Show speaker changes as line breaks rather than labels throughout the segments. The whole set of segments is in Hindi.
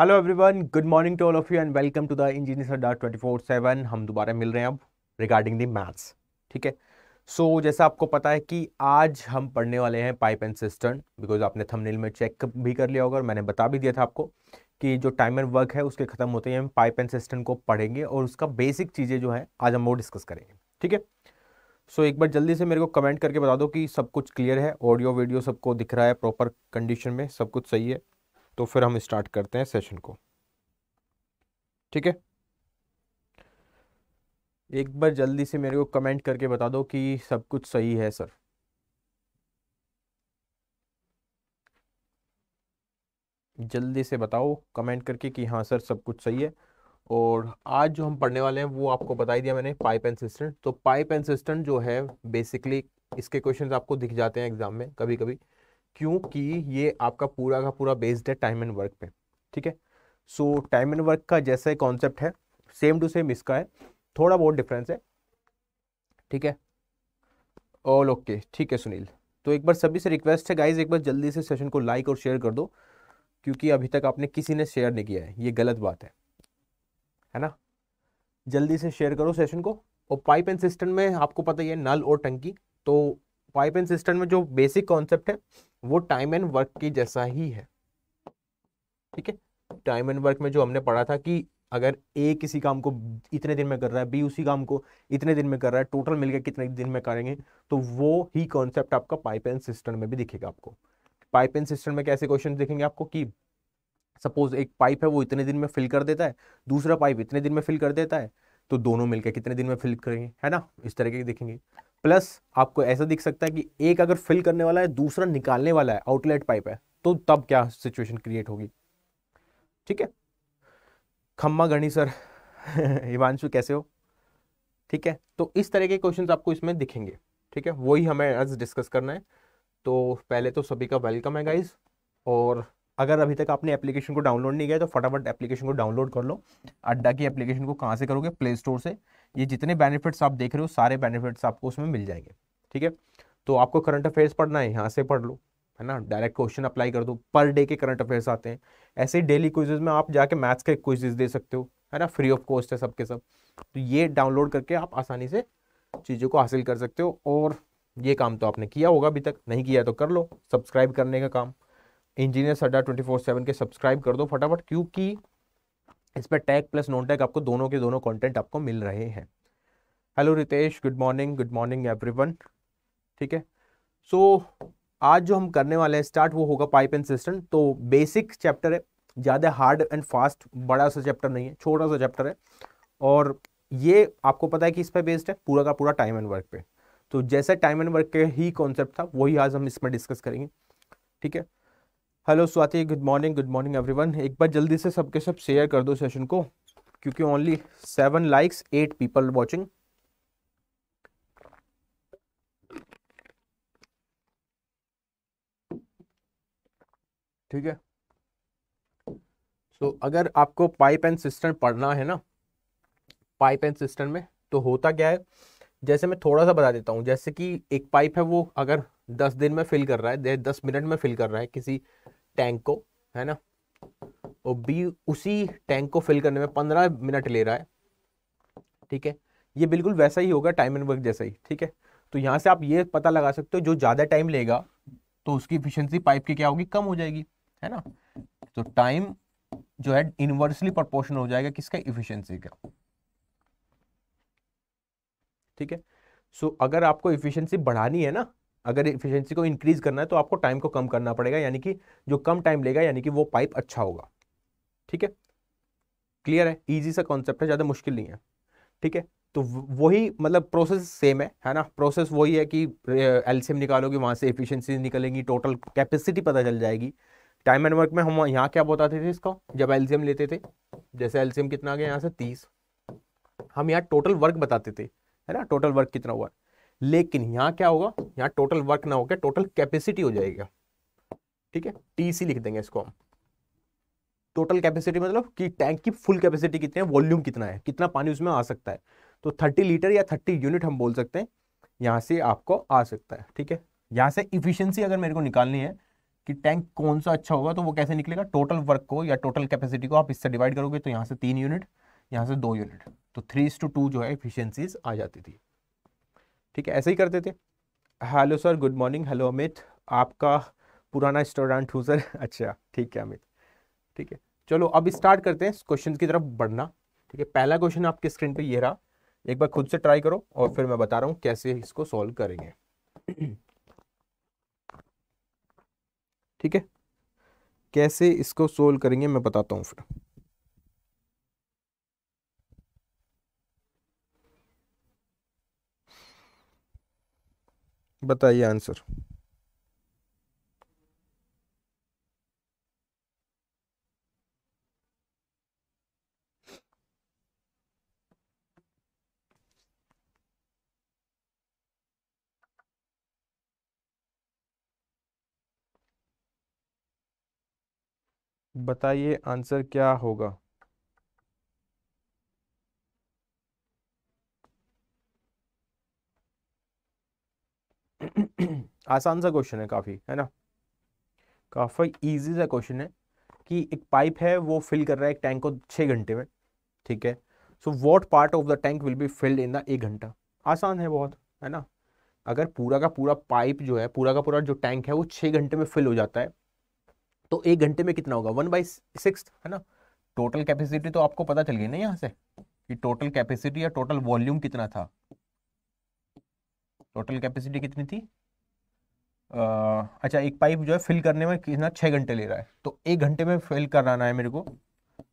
hello everyone good morning to all of you and welcome to the engineer dot twenty four seven हम दोबारा मिल रहे हैं अब रिगार्डिंग द मैथ्स ठीक है सो so, जैसा आपको पता है कि आज हम पढ़ने वाले हैं पाइप एंड सिस्टर्न बिकॉज आपने थंबनेल में चेक भी कर लिया होगा और मैंने बता भी दिया था आपको कि जो टाइमर वर्क है उसके ख़त्म होते ही हम पाइप एंड सिस्टर्न को पढ़ेंगे और उसका बेसिक चीज़ें जो है आज हम वो डिस्कस करेंगे ठीक है सो एक बार जल्दी से मेरे को कमेंट करके बता दो कि सब कुछ क्लियर है ऑडियो वीडियो सबको दिख रहा है प्रॉपर कंडीशन में सब कुछ सही है तो फिर हम स्टार्ट करते हैं सेशन को ठीक है एक बार जल्दी से मेरे को कमेंट करके बता दो कि सब कुछ सही है सर जल्दी से बताओ कमेंट करके कि हाँ सर सब कुछ सही है और आज जो हम पढ़ने वाले हैं वो आपको बता ही दिया मैंने पाइप एंड सिस्टेंट तो पाइप एंड सिस्टेंट जो है बेसिकली इसके क्वेश्चंस आपको दिख जाते हैं एग्जाम में कभी कभी क्योंकि ये आपका पूरा का पूरा बेस्ड है टाइम एंड वर्क पे ठीक है सो टाइम एंड वर्क का जैसा कॉन्सेप्ट है सेम टू सेम इसका है थोड़ा बहुत डिफरेंस है ठीक है ऑल ओके ठीक है सुनील तो एक बार सभी से रिक्वेस्ट है गाइज एक बार जल्दी से सेशन को लाइक और शेयर कर दो क्योंकि अभी तक आपने किसी ने शेयर नहीं किया है ये गलत बात है है ना जल्दी से शेयर करो सेशन को और पाइप एंड सिस्टम में आपको पता ही है नल और टंकी तो पाइप एंड सिस्टम में जो बेसिक कॉन्सेप्ट है वो टाइम एंड वर्क की जैसा ही है ठीक है टाइम एंड वर्क में जो हमने पढ़ा था कि अगर ए किसी काम को इतने दिन में कर रहा है बी उसी काम को इतने दिन में कर रहा है टोटल मिलकर कितने दिन में करेंगे तो वो ही कॉन्सेप्ट आपका पाइप एंड सिस्टम में भी दिखेगा आपको पाइप एंड सिस्टम में कैसे क्वेश्चन देखेंगे आपको कि सपोज एक पाइप है वो इतने दिन में फिल कर देता है दूसरा पाइप इतने दिन में फिल कर देता है तो दोनों मिलकर कितने दिन में फिल करेंगे है ना इस तरह के देखेंगे प्लस आपको ऐसा दिख सकता है कि एक अगर फिल करने वाला है दूसरा निकालने वाला है आउटलेट पाइप है तो तब क्या सिचुएशन क्रिएट होगी ठीक है खम्मा गणी सर हिमांशु कैसे हो ठीक है तो इस तरह के क्वेश्चन आपको इसमें दिखेंगे ठीक है वही हमें आज डिस्कस करना है तो पहले तो सभी का वेलकम है गाइज और अगर अभी तक आपने एप्लीकेशन को डाउनलोड नहीं किया तो फटाफट एप्लीकेशन को डाउनलोड कर लो अड्डा की एप्लीकेशन को कहाँ से करोगे प्ले स्टोर से ये जितने बेनिफिट्स आप देख रहे हो सारे बेनिफिट्स आपको उसमें मिल जाएंगे ठीक है तो आपको करंट अफेयर्स पढ़ना है यहाँ से पढ़ लो है ना डायरेक्ट क्वेश्चन अप्लाई कर दो पर डे के करंट अफेयर्स आते हैं ऐसे ही डेली क्विजेज में आप जाके मैथ्स के क्विजेज दे सकते हो है ना फ्री ऑफ कॉस्ट है सबके सब तो ये डाउनलोड करके आप आसानी से चीज़ों को हासिल कर सकते हो और ये काम तो आपने किया होगा अभी तक नहीं किया तो कर लो सब्सक्राइब करने का काम इंजीनियर सड्डा ट्वेंटी फोर सेवन के सब्सक्राइब कर दो फटाफट क्योंकि इस पर टैग प्लस नॉन टैग आपको दोनों के दोनों कंटेंट आपको मिल रहे हैं hello Ritesh good morning good morning everyone ठीक है सो so, आज जो हम करने वाले हैं स्टार्ट वो होगा पाइप एंड सिस्टम तो बेसिक चैप्टर है ज़्यादा हार्ड एंड फास्ट बड़ा सा चैप्टर नहीं है छोटा सा चैप्टर है और ये आपको पता है कि इस पर बेस्ड है पूरा का पूरा टाइम एंड वर्क पे तो जैसे टाइम एंड वर्क के ही कॉन्सेप्ट था वही आज हम इसमें डिस्कस करेंगे ठीक है hello Swati good morning good morning everyone एक बार जल्दी से सबके सब शेयर कर दो सेशन को क्योंकि only seven likes eight people watching ठीक है सो so, अगर आपको पाइप एंड सिस्टम पढ़ना है ना पाइप एंड सिस्टम में तो होता क्या है जैसे मैं थोड़ा सा बता देता हूँ जैसे कि एक पाइप है वो अगर दस दिन में फिल कर रहा है दस मिनट में फिल कर रहा है किसी टैंक को है ना और बी उसी टैंक को फिल करने में पंद्रह मिनट ले रहा है ठीक है ये बिल्कुल वैसा ही होगा टाइम एंड वर्क जैसा ही ठीक है तो यहाँ से आप ये पता लगा सकते हो जो ज़्यादा टाइम लेगा तो उसकी इफिशियंसी पाइप की क्या होगी कम हो जाएगी है ना तो टाइम जो है इनवर्सली प्रपोर्शन हो जाएगा किसका इफिशियंसी का ठीक है सो so, अगर आपको इफिशियंसी बढ़ानी है ना अगर इफिशियंसी को इंक्रीज करना है तो आपको टाइम को कम करना पड़ेगा यानी कि जो कम टाइम लेगा यानी कि वो पाइप अच्छा होगा ठीक है क्लियर है ईजी सा कॉन्सेप्ट है ज़्यादा मुश्किल नहीं है ठीक है तो वही मतलब प्रोसेस सेम है है ना प्रोसेस वही है कि एलसीएम निकालोगे वहाँ से एफिशिएंसी निकलेंगी टोटल कैपेसिटी पता चल जाएगी टाइम एंड वर्क में हम यहाँ क्या बताते थे इसका जब एलसीएम लेते थे जैसे एलसीएम कितना आ गया यहाँ से तीस हम यहाँ टोटल वर्क बताते थे है ना टोटल वर्क कितना हुआ है लेकिन यहां क्या होगा यहाँ टोटल वर्क ना होकर टोटल कैपेसिटी हो जाएगा ठीक है टीसी लिख देंगे इसको हम टोटल कैपेसिटी मतलब कि टैंक की फुल कैपेसिटी कितनी है वॉल्यूम कितना है कितना पानी उसमें आ सकता है तो 30 लीटर या 30 यूनिट हम बोल सकते हैं यहां से आपको आ सकता है ठीक है यहां से इफिशियंसी अगर मेरे को निकालनी है कि टैंक कौन सा अच्छा होगा तो वो कैसे निकलेगा टोटल वर्क को या टोटल कैपेसिटी को आप इससे डिवाइड करोगे तो यहां से तीन यूनिट यहाँ से दो यूनिट तो थ्री टू टू जो है इफिशियंसीज आ जाती थी ठीक है ऐसे ही करते थे hello sir good morning hello Amit आपका पुराना स्टूडेंट हूँ सर अच्छा ठीक है अमित ठीक है चलो अब स्टार्ट करते हैं क्वेश्चन की तरफ बढ़ना ठीक है पहला क्वेश्चन आपके स्क्रीन पर यह रहा एक बार खुद से ट्राई करो और फिर मैं बता रहा हूँ कैसे इसको सॉल्व करेंगे ठीक है कैसे इसको सोल्व करेंगे मैं बताता हूँ फिर बताइए आंसर बताइए आंसर क्या होगा आसान सा क्वेश्चन है काफ़ी है ना काफ़ी ईजी सा क्वेश्चन है कि एक पाइप है वो फिल कर रहा है एक टैंक को छः घंटे में ठीक है so what part of the tank will be filled in the एक घंटा आसान है बहुत है ना अगर पूरा का पूरा पाइप जो है पूरा का पूरा जो टैंक है वो छः घंटे में फिल हो जाता है तो एक घंटे में कितना होगा वन बाई सिक्स है ना टोटल कैपेसिटी तो आपको पता चल गई ना यहाँ से कि टोटल कैपेसिटी या टोटल वॉल्यूम कितना था टोटल कैपेसिटी कितनी थी अच्छा एक पाइप जो है फिल करने में कितना छः घंटे ले रहा है तो एक घंटे में फिल कराना है मेरे को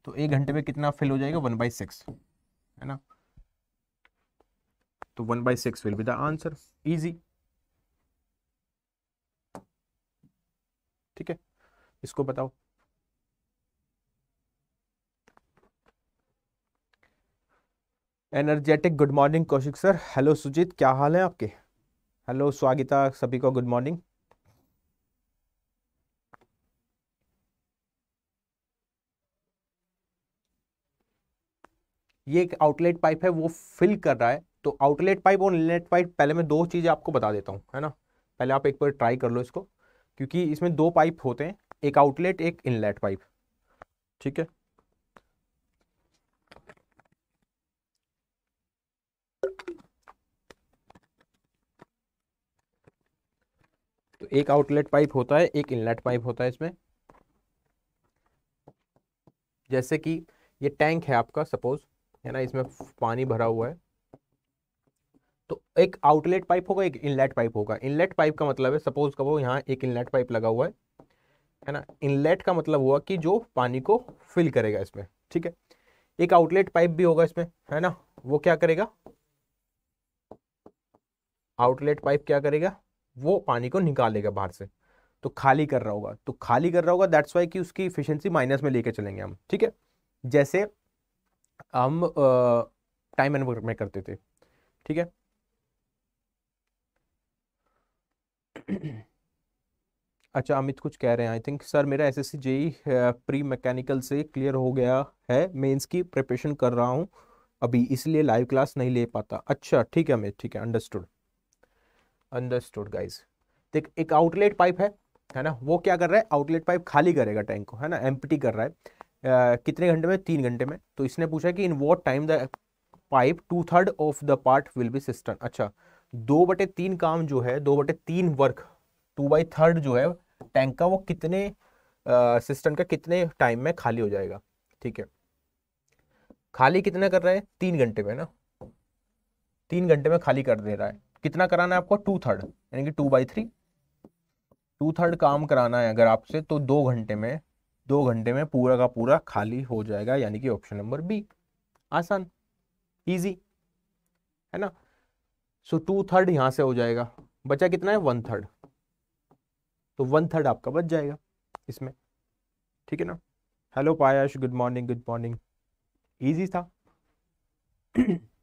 तो एक घंटे में कितना फिल हो जाएगा वन बाई सिक्स है ना तो one by six will be the answer easy ठीक है इसको बताओ energetic good morning Kaushik sir hello Sujit क्या हाल है आपके हेलो स्वागिता सभी को गुड मॉर्निंग ये एक आउटलेट पाइप है वो फिल कर रहा है तो आउटलेट पाइप और इनलेट पाइप पहले मैं दो चीज़ें आपको बता देता हूँ है ना पहले आप एक बार ट्राई कर लो इसको क्योंकि इसमें दो पाइप होते हैं एक आउटलेट एक इनलेट पाइप ठीक है तो एक आउटलेट पाइप होता है एक इनलेट पाइप होता है इसमें जैसे कि ये टैंक है आपका सपोज है ना इसमें पानी भरा हुआ है तो एक आउटलेट पाइप होगा एक इनलेट पाइप होगा इनलेट पाइप का मतलब है सपोज कहो यहाँ एक इनलेट पाइप लगा हुआ है है ना इनलेट का मतलब हुआ कि जो पानी को फिल करेगा इसमें ठीक है एक आउटलेट पाइप भी होगा इसमें है ना वो क्या करेगा आउटलेट पाइप क्या करेगा वो पानी को निकालेगा बाहर से तो खाली कर रहा होगा तो खाली कर रहा होगा दैट्स वाई कि उसकी इफिशियंसी माइनस में लेके चलेंगे हम ठीक है जैसे हम टाइम एंड वर्क में करते थे ठीक है अच्छा अमित कुछ कह रहे हैं आई थिंक सर मेरा S S C JE pre mechanical से क्लियर हो गया है मेंस की प्रिपरेशन कर रहा हूँ अभी इसलिए लाइव क्लास नहीं ले पाता अच्छा ठीक है अमित ठीक है अंडरस्टूड अंडरस्टूड गाइज देख एक आउटलेट पाइप है है ना वो क्या कर रहा है आउटलेट पाइप खाली करेगा टैंक को है ना एम्प्टी कर रहा है आ, कितने घंटे में तीन घंटे में तो इसने पूछा कि in what time the pipe two third of the part will be system अच्छा दो बटे तीन काम जो है दो बटे तीन वर्क टू बाई थर्ड जो है टैंक का वो कितने सिस्टम का कितने टाइम में खाली हो जाएगा ठीक है खाली कितना कर रहा है तीन घंटे में ना तीन घंटे में खाली कर दे रहा है कितना कराना है आपको टू थर्ड यानी कि two by three two third काम कराना है अगर आपसे तो दो घंटे में दो घंटे में पूरा का पूरा खाली हो जाएगा यानी कि ऑप्शन नंबर बी आसान इजी है ना सो टू थर्ड यहां से हो जाएगा बचा कितना है वन थर्ड तो वन थर्ड आपका बच जाएगा इसमें ठीक है ना hello Payash good morning good morning easy था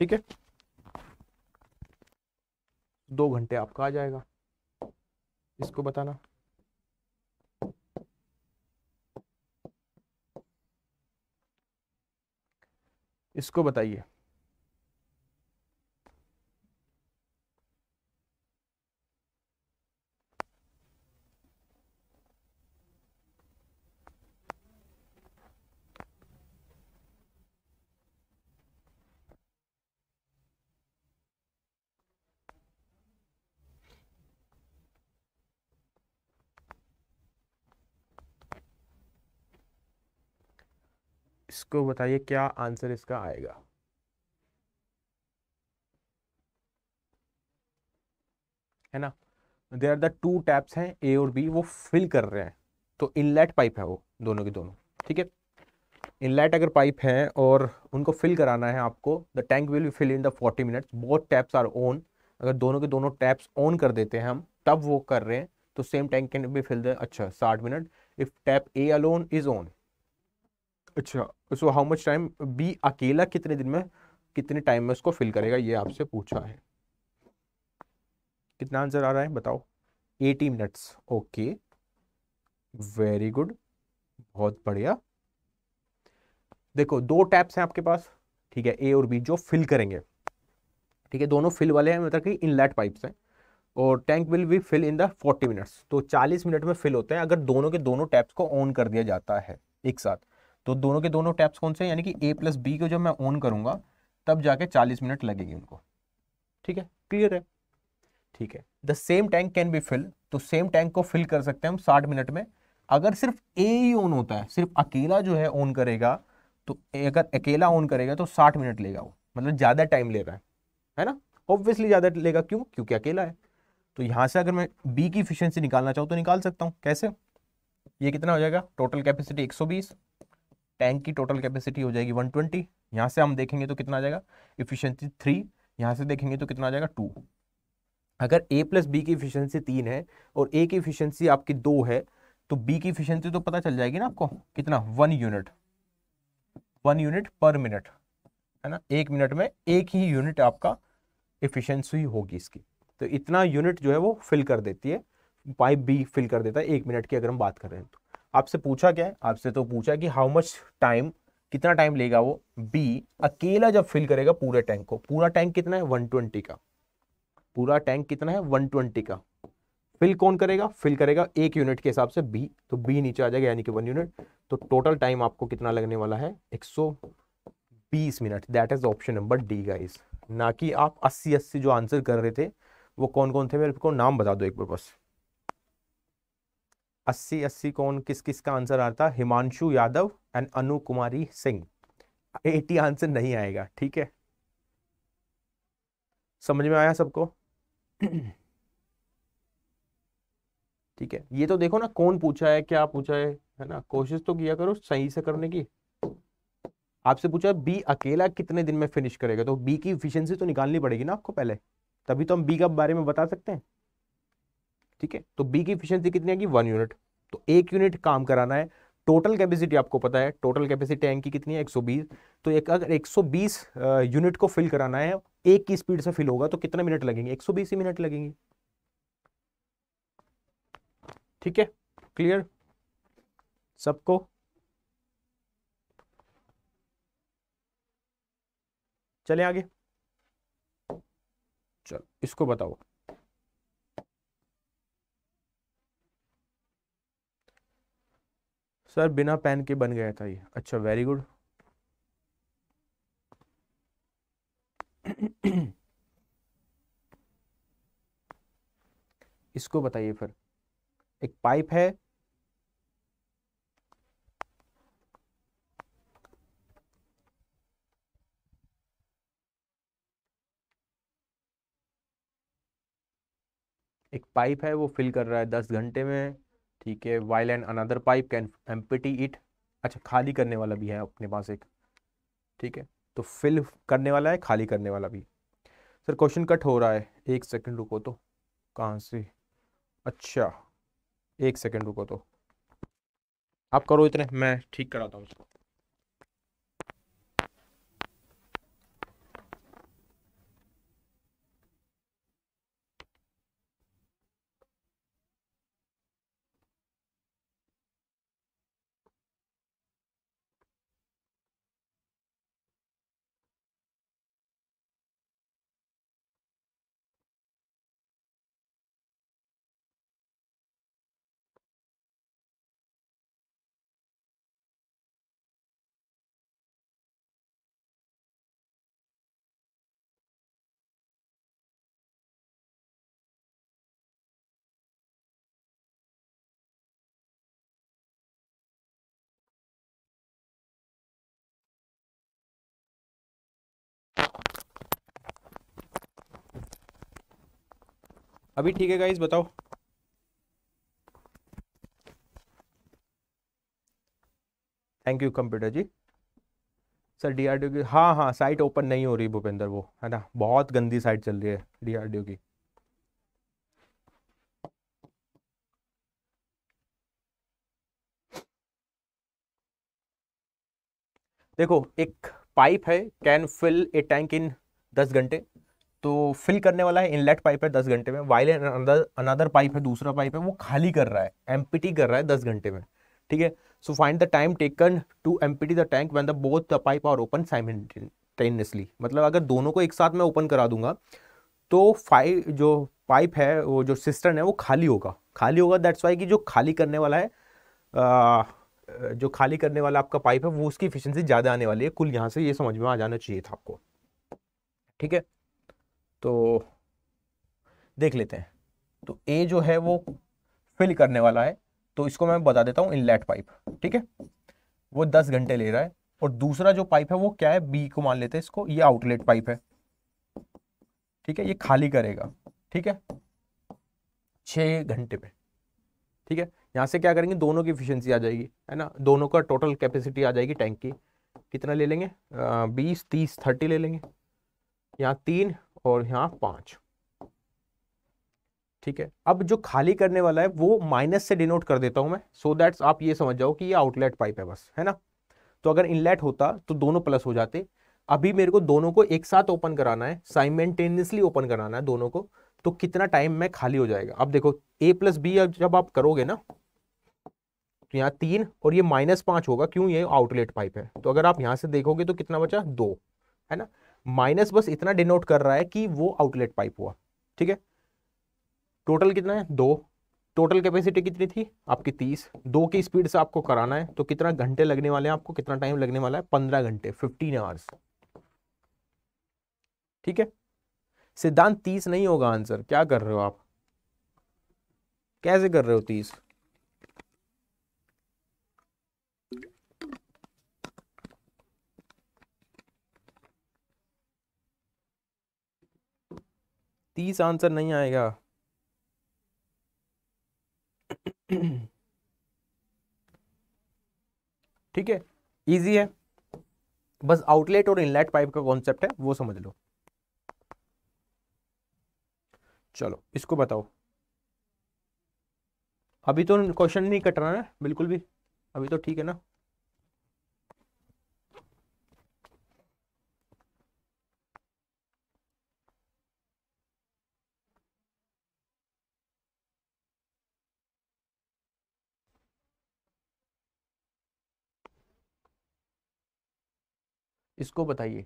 ठीक है दो घंटे आपका आ जाएगा इसको बताना इसको बताइए इसको बताइए क्या आंसर इसका आएगा है ना they are the two taps हैं ए और बी वो फिल कर रहे हैं तो इनलेट पाइप है वो दोनों के दोनों ठीक है इनलेट अगर पाइप है और उनको फिल कराना है आपको the tank will be fill in the forty minutes both taps are on अगर दोनों के दोनों टैप्स ऑन कर देते हैं हम तब वो कर रहे हैं तो same tank can be fill the अच्छा साठ minute if tap A alone is on अच्छा so how much time B अकेला कितने दिन में कितने टाइम में उसको फिल करेगा ये आपसे पूछा है कितना आंसर आ रहा है बताओ eighty minutes okay very good बहुत बढ़िया देखो दो टैप्स हैं आपके पास ठीक है ए और बी जो फिल करेंगे ठीक है दोनों फिल वाले हैं मतलब कि इनलेट पाइप्स हैं और tank will be fill in the 40 minutes तो 40 मिनट में फिल होते हैं अगर दोनों के दोनों टैप्स को ऑन कर दिया जाता है एक साथ तो दोनों के दोनों टैप्स कौन से यानी कि ए प्लस बी को जब मैं ऑन करूंगा तब जाके 40 मिनट लगेगी उनको ठीक है क्लियर है ठीक है the same tank can be fill तो सेम टैंक को फिल कर सकते हैं हम साठ मिनट में अगर सिर्फ ए ही ऑन होता है सिर्फ अकेला जो है ऑन करेगा तो अगर अकेला ऑन करेगा तो साठ मिनट लेगा वो मतलब ज़्यादा टाइम ले रहा है है ना ऑब्वियसली ज़्यादा लेगा क्यों क्योंकि अकेला है तो यहां से अगर मैं बी की इफिशियंसी निकालना चाहूँ तो निकाल सकता हूँ कैसे ये कितना हो जाएगा टोटल कैपेसिटी 120 टैंक की टोटल कैपेसिटी हो जाएगी 120 ट्वेंटी यहाँ से हम देखेंगे तो कितना आ जाएगा इफिशियंसी थ्री यहाँ से देखेंगे तो कितना आ जाएगा टू अगर ए प्लस बी की इफिशियंसी तीन है और ए की इफिशियंसी आपकी दो है तो बी की इफिशियंसी तो पता चल जाएगी ना आपको कितना one unit one unit per minute है ना एक मिनट में एक ही यूनिट आपका इफिशियंसी होगी इसकी तो इतना यूनिट जो है वो फिल कर देती है पाइप बी फिल कर देता है एक मिनट की अगर हम बात कर रहे हैं तो आपसे पूछा क्या है आपसे तो पूछा कि हाउ मच टाइम कितना टाइम लेगा वो बी अकेला जब फिल करेगा पूरे टैंक को पूरा टैंक कितना है 120 का पूरा टैंक कितना है 120 का फिल कौन करेगा फिल करेगा एक यूनिट के हिसाब से बी तो बी नीचे आ जाएगा यानी कि वन यूनिट तो टोटल टाइम आपको कितना लगने वाला है 120 minute that is option number D guys ना कि आप 80 80 जो आंसर कर रहे थे वो कौन कौन थे मेरे को नाम बता दो एक बार बस अस्सी अस्सी कौन किस किस का आंसर आता है Himanshu Yadav and Anu Kumari Singh eighty answer नहीं आएगा ठीक है समझ में आया सबको ठीक है ये तो देखो ना कौन पूछा है क्या पूछा है है ना कोशिश तो किया करो सही से करने की आपसे पूछा बी अकेला कितने दिन में फिनिश करेगा तो बी की इफिशियंसी तो निकालनी पड़ेगी ना आपको पहले तभी तो हम बी का बारे में बता सकते हैं ठीक है तो बी की इफिशियंसी कितनी आएगी वन यूनिट तो एक यूनिट काम कराना है टोटल कैपेसिटी आपको पता है टोटल कैपेसिटी टैंक की कितनी है 120 तो एक अगर 120 यूनिट को फिल कराना है एक की स्पीड से फिल होगा तो कितने मिनट लगेंगे 120 ही मिनट लगेंगे ठीक है क्लियर सबको चले आगे चल इसको बताओ सर बिना पेन के बन गया था ये अच्छा वेरी गुड इसको बताइए फिर एक पाइप है एक पाइप है वो फिल कर रहा है दस घंटे में ठीक है while and another pipe can empty it अच्छा खाली करने वाला भी है अपने पास एक ठीक है तो फिल करने वाला है खाली करने वाला भी सर क्वेश्चन कट हो रहा है एक सेकंड रुको तो कहाँ से अच्छा एक सेकंड रुको तो आप करो इतने मैं ठीक कराता हूँ उसको अभी ठीक है गाइज बताओ थैंक यू कंप्यूटर जी सर डीआरडीओ की हाँ हाँ साइट ओपन नहीं हो रही भूपेंद्र वो है ना बहुत गंदी साइट चल रही है डीआरडीओ की देखो एक पाइप है can fill a tank in दस घंटे तो फिल करने वाला है इनलेट पाइप है दस घंटे में वाइल अनदर अनदर पाइप है दूसरा पाइप है वो खाली कर रहा है एम कर रहा है दस घंटे में ठीक है so find the time taken to टी the tank when the both the pipe are open simultaneously मतलब अगर दोनों को एक साथ में ओपन करा दूंगा तो फाइव जो पाइप है वो जो सिस्टर्न है वो खाली होगा खाली होगा दैट्स वाई कि जो खाली करने वाला है जो खाली करने वाला आपका पाइप है वो उसकी इफिशेंसी ज़्यादा आने वाली है कुल यहाँ से ये समझ में आ जाना चाहिए था आपको ठीक है तो देख लेते हैं तो ए जो है वो फिल करने वाला है तो इसको मैं बता देता हूँ इनलेट पाइप ठीक है वो दस घंटे ले रहा है और दूसरा जो पाइप है वो क्या है बी को मान लेते हैं इसको ये आउटलेट पाइप है ठीक है ये खाली करेगा ठीक है छः घंटे पे ठीक है यहाँ से क्या करेंगे दोनों की इफिशियंसी आ जाएगी है ना दोनों का टोटल कैपेसिटी आ जाएगी टैंक की कितना ले लेंगे बीस तीस थर्टी ले लेंगे यहाँ तीन और यहाँ पांच ठीक है अब जो खाली करने वाला है वो माइनस से डिनोट कर देता हूं मैं सो so दैट्स आप ये समझ जाओ कि ये आउटलेट पाइप है बस है ना तो अगर इनलेट होता तो दोनों प्लस हो जाते अभी मेरे को दोनों को एक साथ ओपन कराना है साइमेंटेनियसली ओपन कराना है दोनों को तो कितना टाइम में खाली हो जाएगा अब देखो ए प्लस बी जब आप करोगे ना तो यहाँ तीन और ये माइनस पांच होगा क्यों ये आउटलेट पाइप है तो अगर आप यहां से देखोगे तो कितना बचा दो है ना माइनस बस इतना डिनोट कर रहा है कि वो आउटलेट पाइप हुआ ठीक है टोटल कितना है दो टोटल कैपेसिटी कितनी थी आपकी तीस दो की स्पीड से आपको कराना है तो कितना घंटे लगने वाले हैं आपको कितना टाइम लगने वाला है पंद्रह घंटे फिफ्टीन आवर्स ठीक है सिद्धांत तीस नहीं होगा आंसर क्या कर रहे हो आप कैसे कर रहे हो तीस तीस आंसर नहीं आएगा ठीक है इजी है बस आउटलेट और इनलेट पाइप का कॉन्सेप्ट है वो समझ लो चलो इसको बताओ अभी तो क्वेश्चन नहीं कट रहा है बिल्कुल भी अभी तो ठीक है ना इसको बताइए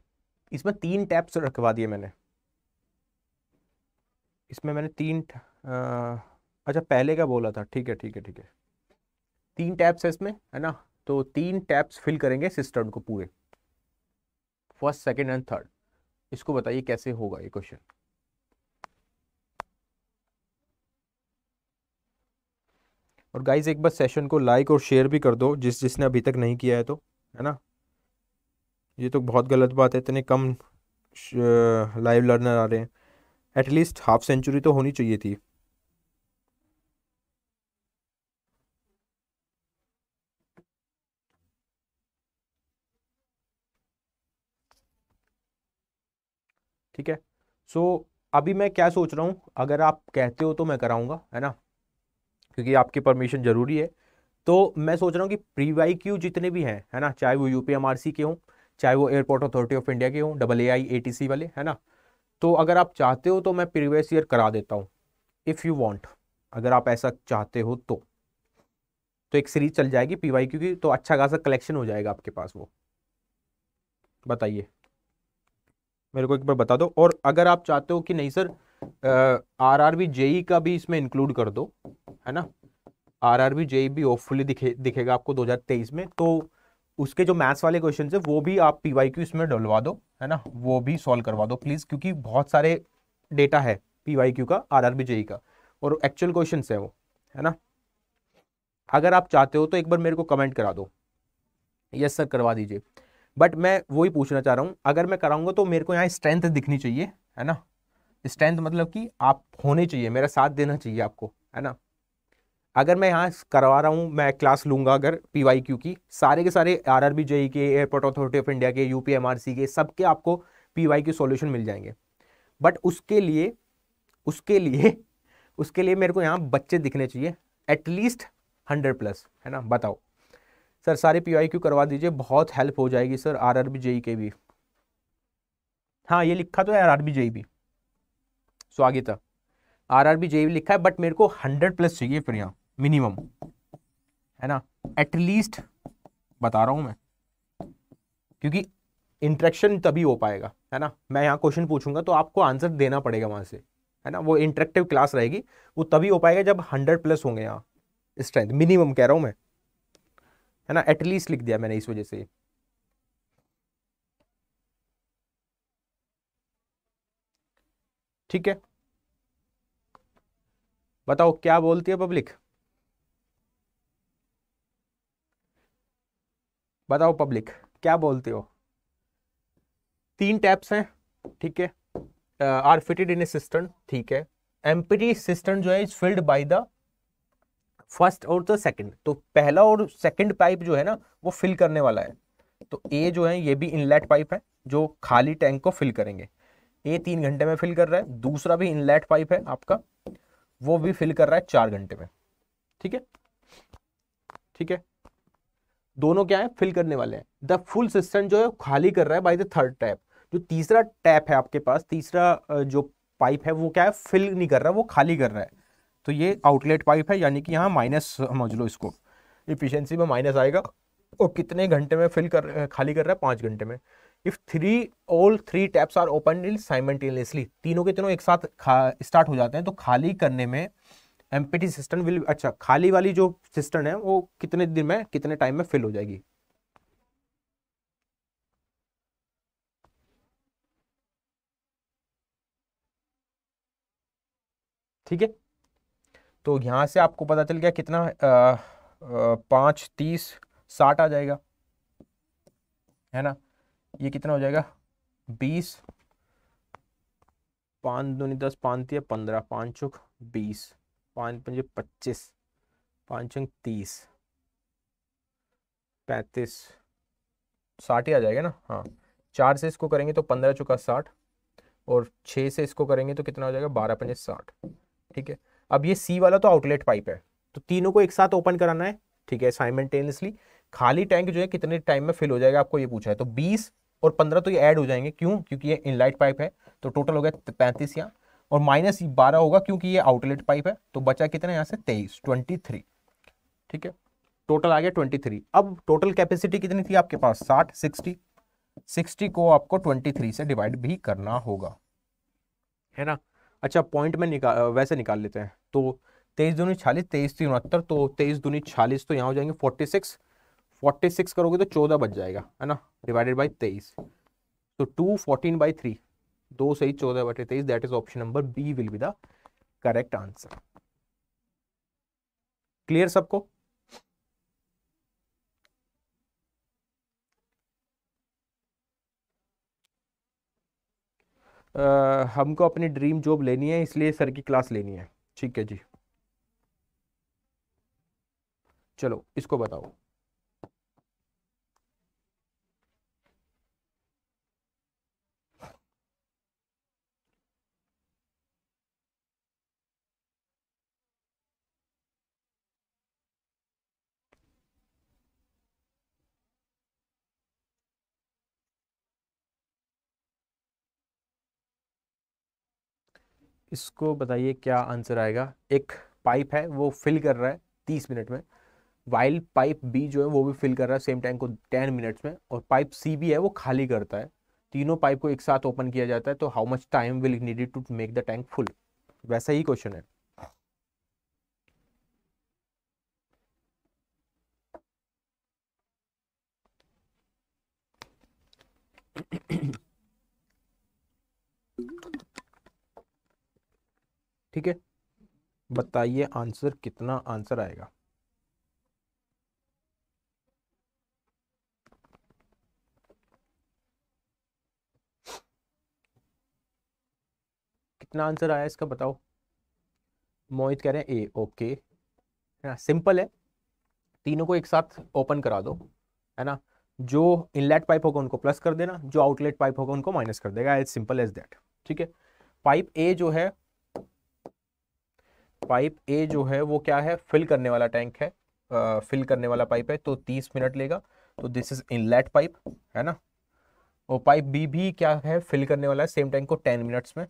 इसमें तीन टैप्स रखवा दिए मैंने इसमें मैंने तीन आ, अच्छा पहले का बोला था ठीक है ठीक है ठीक है तीन टैप्स है इसमें है ना तो तीन टैप्स फिल करेंगे सिस्टर्न को पूरे फर्स्ट सेकेंड एंड थर्ड इसको बताइए कैसे होगा ये क्वेश्चन और गाइज एक बार सेशन को लाइक और शेयर भी कर दो जिस जिसने अभी तक नहीं किया है तो है ना ये तो बहुत गलत बात है इतने कम लाइव लर्नर आ रहे हैं एटलीस्ट हाफ सेंचुरी तो होनी चाहिए थी ठीक है सो so, अभी मैं क्या सोच रहा हूँ अगर आप कहते हो तो मैं कराऊंगा है ना क्योंकि आपकी परमिशन ज़रूरी है तो मैं सोच रहा हूँ कि प्री वाई क्यू जितने भी हैं है ना चाहे वो यूपीएमआरसी के हों चाहे वो एयरपोर्ट अथॉरिटी ऑफ इंडिया के हों double A I A T C वाले है ना तो अगर आप चाहते हो तो मैं प्रीवियस ईयर करा देता हूँ इफ़ यू वॉन्ट अगर आप ऐसा चाहते हो तो तो एक सीरीज चल जाएगी पी वाई क्यू की तो अच्छा खासा कलेक्शन हो जाएगा आपके पास वो बताइए मेरे को एक बार बता दो और अगर आप चाहते हो कि नहीं sir R R B JE का भी इसमें इंक्लूड कर दो है ना आर आर बी जेई भी होपफुली दिखे दिखेगा आपको 2023 में तो उसके जो मैथ्स वाले क्वेश्चन है वो भी आप पी वाई क्यू इसमें डलवा दो है ना वो भी सॉल्व करवा दो प्लीज़ क्योंकि बहुत सारे डेटा है पी वाई क्यू का आर आर बी जेई का और एक्चुअल क्वेश्चन है वो है ना अगर आप चाहते हो तो एक बार मेरे को कमेंट करा दो यस सर करवा दीजिए बट मैं वही पूछना चाह रहा हूँ अगर मैं कराऊंगा तो मेरे को यहाँ स्ट्रेंथ दिखनी चाहिए है ना स्ट्रेंथ मतलब कि आप होने चाहिए मेरा साथ देना चाहिए आपको है ना अगर मैं यहाँ करवा रहा हूँ मैं क्लास लूँगा अगर पी वाई क्यू की सारे के सारे आर आर बी जेई के एयरपोर्ट अथॉरिटी ऑफ इंडिया के U P M R C के सबके आपको पी वाई क्यू सोल्यूशन मिल जाएंगे बट उसके लिए उसके लिए उसके लिए मेरे को यहाँ बच्चे दिखने चाहिए एटलीस्ट हंड्रेड प्लस है ना बताओ सर सारे पी वाई क्यू करवा दीजिए बहुत हेल्प हो जाएगी sir R R B JE के भी हाँ ये लिखा तो है आर आर बी जेई भी है आर आर बी जेई भी लिखा है बट मेरे को हंड्रेड प्लस चाहिए फिर यहाँ मिनिमम है ना एटलीस्ट बता रहा हूं मैं क्योंकि इंट्रैक्शन तभी हो पाएगा है ना मैं यहाँ क्वेश्चन पूछूंगा तो आपको आंसर देना पड़ेगा वहां से है ना वो इंट्रेक्टिव क्लास रहेगी वो तभी हो पाएगा जब हंड्रेड प्लस होंगे यहाँ स्ट्रेंथ मिनिमम कह रहा हूं मैं है ना एटलीस्ट लिख दिया मैंने इस वजह से ठीक है बताओ क्या बोलती है पब्लिक बताओ पब्लिक क्या बोलते हो तीन टैप्स हैं ठीक है are fitted in a system ठीक है एमपीटी सिस्टम जो है is filled by the first और द सेकंड तो पहला और सेकंड पाइप जो है ना वो फिल करने वाला है तो ए जो है ये भी इनलेट पाइप है जो खाली टैंक को फिल करेंगे ए तीन घंटे में फिल कर रहा है दूसरा भी इनलेट पाइप है आपका वो भी फिल कर रहा है चार घंटे में ठीक है ठीक है दोनों क्या है फिल करने वाले हैं द फुल सिस्टम जो है खाली कर रहा है बाई द थर्ड टैप जो तीसरा टैप है आपके पास तीसरा जो पाइप है वो क्या है फिल नहीं कर रहा वो खाली कर रहा है तो ये आउटलेट पाइप है यानी कि यहाँ माइनस समझ लो इसको इफिशियंसी में माइनस आएगा और कितने घंटे में फिल कर खाली कर रहा है पाँच घंटे में if three all three taps are open in simultaneously तीनों के तीनों एक साथ स्टार्ट हो जाते हैं तो खाली करने में एमपीटी सिस्टम विल अच्छा खाली वाली जो सिस्टम है वो कितने दिन में कितने टाइम में फिल हो जाएगी ठीक है तो यहां से आपको पता चल गया कितना पांच तीस साठ आ जाएगा है ना ये कितना हो जाएगा बीस पाँच दूनी दस पाँच पंद्रह पाँच चौक बीस पाँच पंजे पच्चीस पाँच चंग तीस पैंतीस साठ ही आ जाएगा ना हाँ चार से इसको करेंगे तो पंद्रह चुका साठ और छः से इसको करेंगे तो कितना हो जाएगा बारह पंजे साठ ठीक है अब ये सी वाला तो आउटलेट पाइप है तो तीनों को एक साथ ओपन कराना है ठीक है साइमेंटेनियसली खाली टैंक जो है कितने टाइम में फिल हो जाएगा आपको ये पूछा है तो बीस और पंद्रह तो ये ऐड हो जाएंगे क्यों क्योंकि ये इनलाइट पाइप है तो टोटल हो गया पैंतीस यहाँ और माइनस बारह होगा क्योंकि ये आउटलेट पाइप है तो बचा कितना यहाँ से तेईस ट्वेंटी थ्री ठीक है टोटल आ गया ट्वेंटी थ्री अब टोटल कैपेसिटी कितनी थी आपके पास साठ सिक्सटी सिक्सटी को आपको ट्वेंटी थ्री से डिवाइड भी करना होगा है ना अच्छा पॉइंट में निकाल वैसे निकाल लेते हैं तो तेईस दूनी छियालीस तेईस तीन उनहत्तर तो तेईस दूनी छियालीस तो यहाँ हो जाएंगे फोर्टी सिक्स फोर्टी सिक्स करोगे तो चौदह बच जाएगा है ना डिवाइडेड बाई तेईस तो टू फोर्टीन बाई थ्री दो सही चौदह बटे तेईस that is option number B will be the correct answer clear सबको Uh, हमको अपनी ड्रीम जॉब लेनी है इसलिए सर की क्लास लेनी है ठीक है जी चलो इसको बताओ इसको बताइए क्या आंसर आएगा एक पाइप है वो फिल कर रहा है तीस मिनट में वाइल पाइप बी जो है वो भी फिल कर रहा है सेम टाइम को टेन मिनट्स में और पाइप सी भी है वो खाली करता है तीनों पाइप को एक साथ ओपन किया जाता है तो how much time will needed to make the tank full वैसा ही क्वेश्चन है ठीक है बताइए आंसर कितना आंसर आएगा कितना आंसर आया इसका बताओ मोहित कह रहे हैं ए ओके है ना सिंपल है तीनों को एक साथ ओपन करा दो है ना जो इनलेट पाइप होगा उनको प्लस कर देना जो आउटलेट पाइप होगा उनको माइनस कर देगा एज सिंपल एज दैट ठीक है पाइप ए जो है पाइप ए जो है वो क्या है फिल करने वाला टैंक है आ, फिल करने वाला पाइप है तो तीस मिनट लेगा तो दिस इज इनलेट पाइप है ना और पाइप बी भी क्या है फिल करने वाला है सेम टैंक को टेन मिनट्स में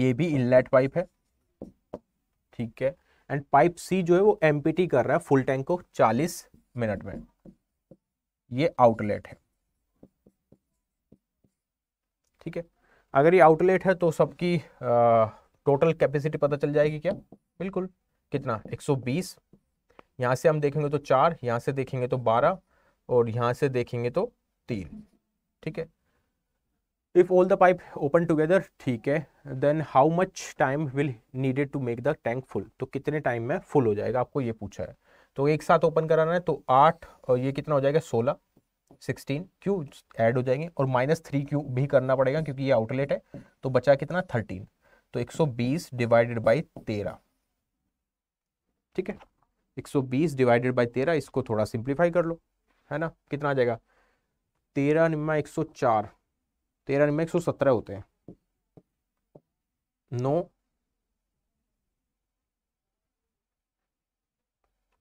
ये भी इनलेट पाइप है ठीक है एंड पाइप सी जो है वो एम कर रहा है फुल टैंक को चालीस मिनट में ये आउटलेट है ठीक है अगर ये आउटलेट है तो सबकी टोटल कैपेसिटी पता चल जाएगी क्या बिल्कुल कितना 120 यहाँ से हम देखेंगे तो चार यहाँ से देखेंगे तो बारह और यहाँ से देखेंगे तो तीन ठीक है if all the pipe open together ठीक है then how much time will needed to make the tank full तो कितने टाइम में फुल हो जाएगा आपको ये पूछा है तो एक साथ ओपन कराना है तो आठ और ये कितना हो जाएगा सोलह सिक्सटीन क्यू ऐड हो जाएंगे और माइनस थ्री क्यू भी करना पड़ेगा क्योंकि ये आउटलेट है तो बचा कितना थर्टीन तो 120 डिवाइडेड बाय 13 ठीक है 120 डिवाइडेड बाय 13 इसको थोड़ा सिंप्लीफाई कर लो है ना कितना आ जाएगा तेरह निम्मा एक सौ चार तेरह निम्मा एक सौ सत्रह होते हैं नौ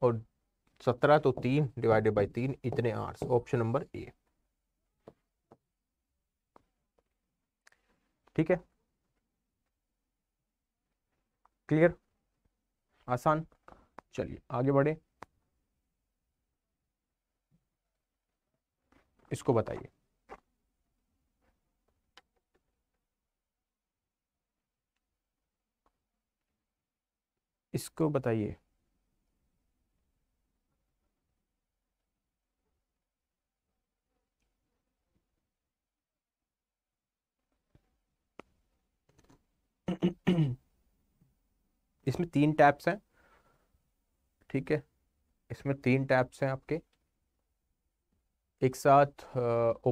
और सत्रह तो तीन डिवाइडेड बाई तीन इतने आर्ट्स ऑप्शन नंबर ए ठीक है क्लियर आसान चलिए आगे बढ़े इसको बताइए इसको बताइए इसमें तीन टैप्स हैं ठीक है इसमें तीन टैप्स हैं आपके एक साथ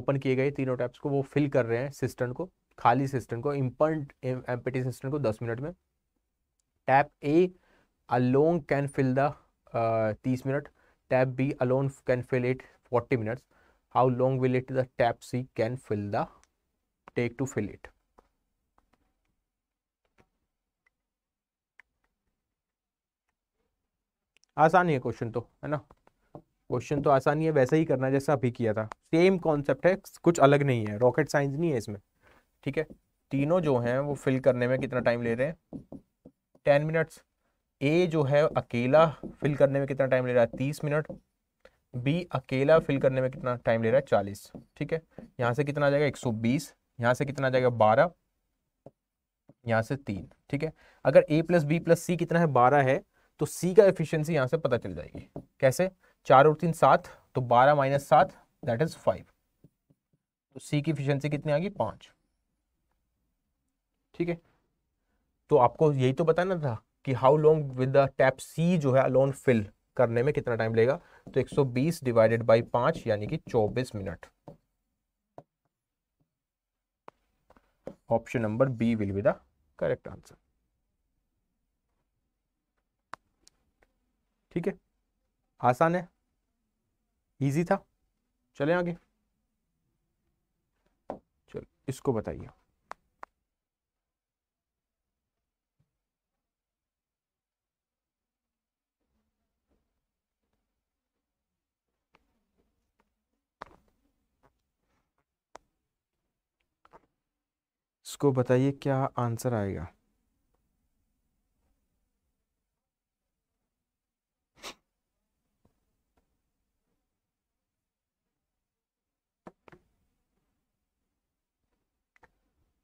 ओपन किए गए तीनों टैप्स को वो फिल कर रहे हैं सिस्टम को खाली सिस्टम को इम्पर्ट एम्पिटी सिस्टम को दस मिनट में tap A alone can fill the तीस minute tap B alone can fill it forty minutes how long will it the tap C can fill the take to fill it आसान है क्वेश्चन तो है ना क्वेश्चन तो आसानी है वैसा ही करना जैसा अभी किया था सेम कॉन्सेप्ट है कुछ अलग नहीं है रॉकेट साइंस नहीं है इसमें ठीक है तीनों जो हैं वो फिल करने में कितना टाइम ले रहे हैं टेन मिनट्स ए जो है अकेला फिल करने में कितना टाइम ले रहा है तीस मिनट बी अकेला फिल करने में कितना टाइम ले रहा है चालीस ठीक है यहाँ से कितना आ जाएगा एक सौ बीस यहाँ से कितना आ जाएगा बारह यहाँ से तीन ठीक है अगर A plus B plus C कितना है बारह है तो सी का एफिशिएंसी यहां से पता चल जाएगी कैसे चार और तीन सात तो बारह माइनस सात दैट इज फाइव तो सी की एफिशिएंसी कितनी आ गई पांच ठीक है तो आपको यही तो बताना था कि how long with the tap C जो है अलोन फिल करने में कितना टाइम लेगा तो 120 डिवाइडेड बाई पांच यानी कि 24 minute option number B will be the correct answer ठीक है आसान है इजी था चले आगे चलो इसको बताइए इसको बताइए क्या आंसर आएगा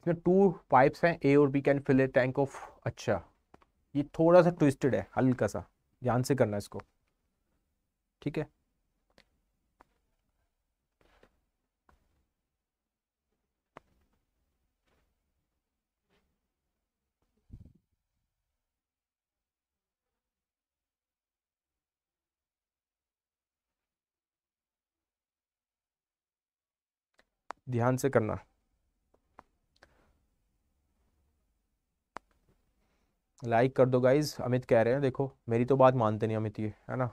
इसमें टू पाइप्स हैं ए और B can fill a tank of अच्छा ये थोड़ा सा ट्विस्टेड है हल्का सा ध्यान से करना इसको ठीक है ध्यान से करना लाइक कर दो गाइज अमित कह रहे हैं देखो मेरी तो बात मानते नहीं अमित ये है ना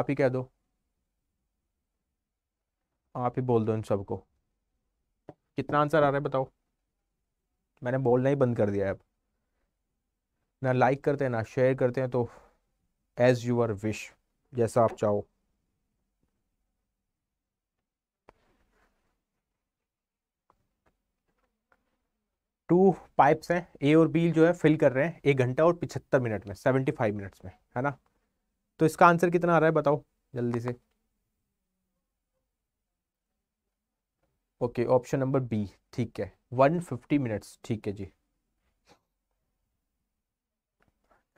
आप ही कह दो आप ही बोल दो इन सबको कितना आंसर आ रहा है बताओ मैंने बोलना ही बंद कर दिया है अब ना लाइक करते हैं ना शेयर करते हैं तो एज़ यूर विश जैसा आप चाहो टू पाइप्स हैं ए और बी जो है फिल कर रहे हैं एक घंटा और पिछहत्तर मिनट में सेवेंटी फाइव मिनट्स में है ना तो इसका आंसर कितना आ रहा है बताओ जल्दी से ओके ऑप्शन नंबर बी ठीक है वन फिफ्टी मिनट्स ठीक है जी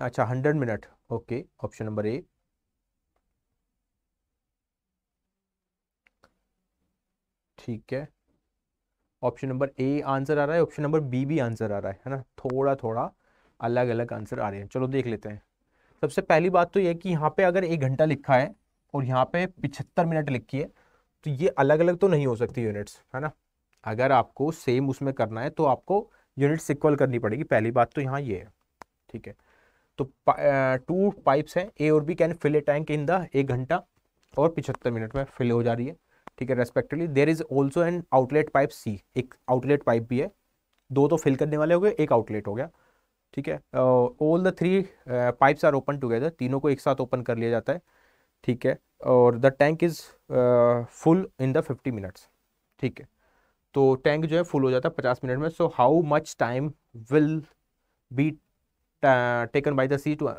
अच्छा hundred minute okay option number A ठीक है ऑप्शन नंबर ए आंसर आ रहा है ऑप्शन नंबर बी भी आंसर आ रहा है है ना थोड़ा थोड़ा अलग अलग आंसर आ रहे हैं चलो देख लेते हैं सबसे पहली बात तो यह कि यहाँ पे अगर एक घंटा लिखा है और यहाँ पे पिछहत्तर मिनट लिखी है तो ये अलग अलग तो नहीं हो सकती यूनिट्स है ना अगर आपको सेम उसमें करना है तो आपको यूनिट्स इक्वल करनी पड़ेगी पहली बात तो यहाँ ये है ठीक है तो टू पाइप्स हैं ए और B can fill a tank in the एक घंटा और पिछहत्तर मिनट में फिल हो जा रही है ठीक है respectively there is also an outlet pipe C एक आउटलेट पाइप भी है दो तो फिल करने वाले हो गए एक आउटलेट हो गया ठीक है all the three pipes are open together तीनों को एक साथ ओपन कर लिया जाता है ठीक है और the tank is full in the fifty minutes ठीक है तो टैंक जो है फुल हो जाता है पचास मिनट में so how much time will be taken by the C to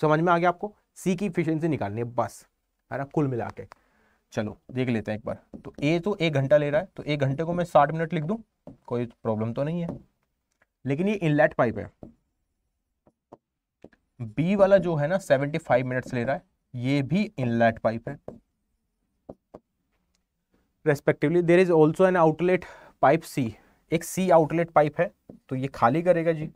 समझ में आ गया आपको सी की इफिशियंसी निकालनी है बस है ना कुल मिला के चलो देख लेते हैं एक बार तो ए तो एक घंटा ले रहा है तो एक घंटे को मैं साठ मिनट लिख दूं कोई प्रॉब्लम तो नहीं है लेकिन ये इनलेट पाइप है बी वाला जो है ना सेवेंटी फाइव मिनट्स ले रहा है ये भी इनलेट पाइप है respectively there is also an outlet pipe C एक सी आउटलेट पाइप है तो ये खाली करेगा जी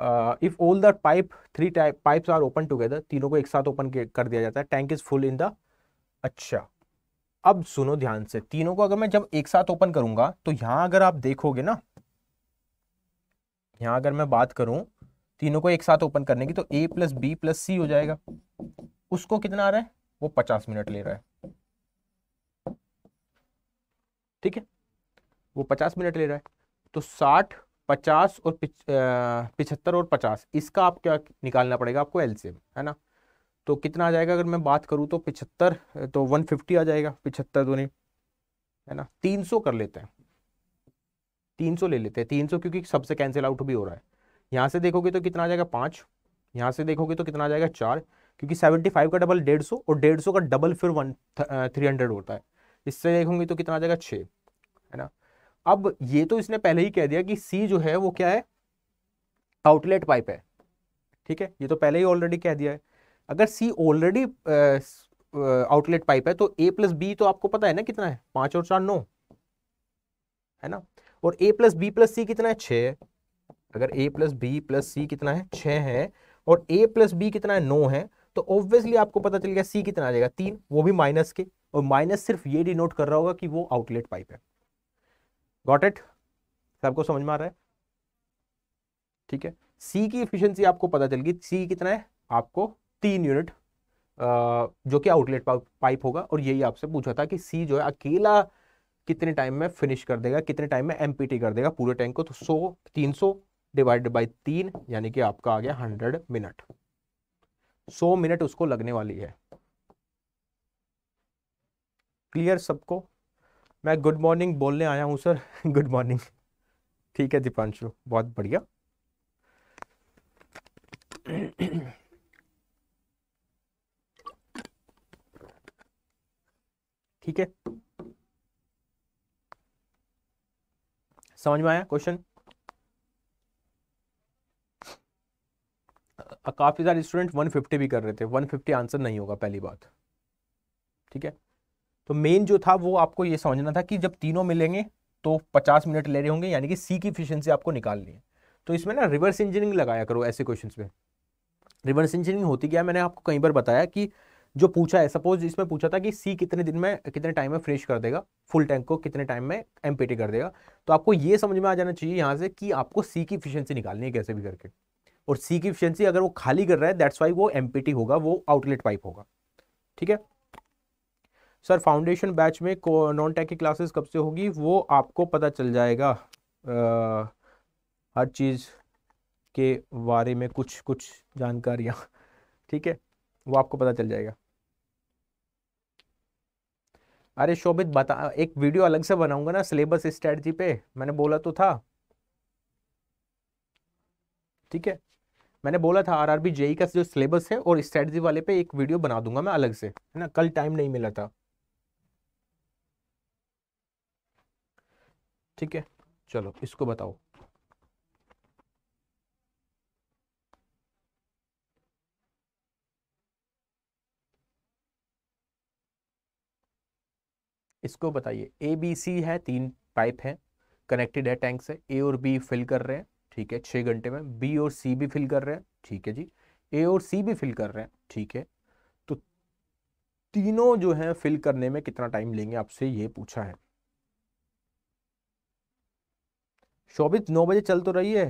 if all the pipe three type pipes are open together तीनों को एक साथ ओपन कर दिया जाता है tank is full in the अच्छा अब सुनो ध्यान से तीनों को अगर मैं जब एक साथ ओपन करूंगा तो यहां अगर आप देखोगे ना यहां अगर मैं बात करूं तीनों को एक साथ ओपन करने की तो A plus B plus C हो जाएगा उसको कितना आ रहा है वो पचास मिनट ले रहा है ठीक है वो पचास मिनट ले रहा है तो साठ पचास और पिछहत्तर और पचास इसका आप क्या निकालना पड़ेगा आपको एल से है ना तो कितना आ जाएगा अगर मैं बात करूँ तो पिछहत्तर तो वन फिफ्टी आ जाएगा पिछहत्तर नहीं है ना तीन सौ कर लेते हैं तीन सौ ले लेते हैं तीन सौ क्योंकि सबसे कैंसिल आउट भी हो रहा है यहाँ से देखोगे तो कितना आ जाएगा पाँच यहाँ से देखोगे तो कितना आ जाएगा चार क्योंकि सेवेंटी फाइव का डबल डेढ़ सौ और डेढ़ सौ का डबल फिर वन थ्री हंड्रेड होता है इससे देखोगे तो कितना आ जाएगा छः है ना अब ये तो इसने पहले ही कह दिया कि सी जो है वो क्या है आउटलेट पाइप है ठीक है ये तो पहले ही ऑलरेडी कह दिया है अगर सी ऑलरेडी आउटलेट पाइप है तो ए प्लस बी तो आपको पता है ना कितना है पांच और चार नौ है ना और A plus B plus C कितना है छ है अगर A plus B plus C कितना है छ है और ए प्लस बी कितना है नौ है तो ऑब्वियसली आपको पता चल गया सी कितना आ जाएगा तीन वो भी माइनस के और माइनस सिर्फ ये डिनोट कर रहा होगा कि वो आउटलेट पाइप है गॉट इट सबको समझ में आ रहा है ठीक है सी की इफिशियंसी आपको पता चल गई सी कितना है आपको तीन यूनिट जो कि आउटलेट पाइप होगा और यही आपसे पूछा था कि सी जो है अकेला कितने टाइम में फिनिश कर देगा कितने टाइम में एमपीटी कर देगा पूरे टैंक को तो सो तीन सो डिवाइडेड बाई तीन यानी कि आपका आ गया हंड्रेड मिनट सो मिनट उसको लगने वाली है क्लियर सबको मैं गुड मॉर्निंग बोलने आया हूँ सर गुड मॉर्निंग ठीक है दीपांशु बहुत बढ़िया ठीक है समझ में आया क्वेश्चन काफ़ी सारे स्टूडेंट 150 भी कर रहे थे 150 आंसर नहीं होगा पहली बात ठीक है तो मेन जो था वो आपको ये समझना था कि जब तीनों मिलेंगे तो 50 मिनट ले रहे होंगे यानी कि सी की इफिशियंसी आपको निकालनी है तो इसमें ना रिवर्स इंजीनियरिंग लगाया करो ऐसे क्वेश्चन में रिवर्स इंजीनियरिंग होती क्या मैंने आपको कई बार बताया कि जो पूछा है सपोज इसमें पूछा था कि सी कितने दिन में कितने टाइम में फ्रेश कर देगा फुल टैंक को कितने टाइम में एम कर देगा तो आपको ये समझ में आ जाना चाहिए यहाँ से कि आपको सी की इफिशियंसी निकालनी है कैसे भी करके और सी की इफिशियंसी अगर वो खाली कर रहा है दैट्स वाई वो एम होगा वो आउटलेट पाइप होगा ठीक है सर फाउंडेशन बैच में नॉन टेक की क्लासेस कब से होगी वो आपको पता चल जाएगा आ, हर चीज़ के बारे में कुछ कुछ जानकारियाँ ठीक है वो आपको पता चल जाएगा अरे शोभित बता एक वीडियो अलग से बनाऊंगा ना सिलेबस स्ट्रेटजी पे मैंने बोला तो था ठीक है मैंने बोला था आरआरबी जेई का जो सिलेबस है और स्ट्रेटजी वाले पे एक वीडियो बना दूंगा मैं अलग से है ना कल टाइम नहीं मिला था ठीक है चलो इसको बताओ इसको बताइए ए बी सी है तीन पाइप है कनेक्टेड है टैंक से ए और बी फिल कर रहे हैं ठीक है छह घंटे में बी और सी भी फिल कर रहे हैं ठीक है जी ए और सी भी फिल कर रहे हैं ठीक है तो तीनों जो है फिल करने में कितना टाइम लेंगे आपसे ये पूछा है शोभित नौ बजे चल तो रही है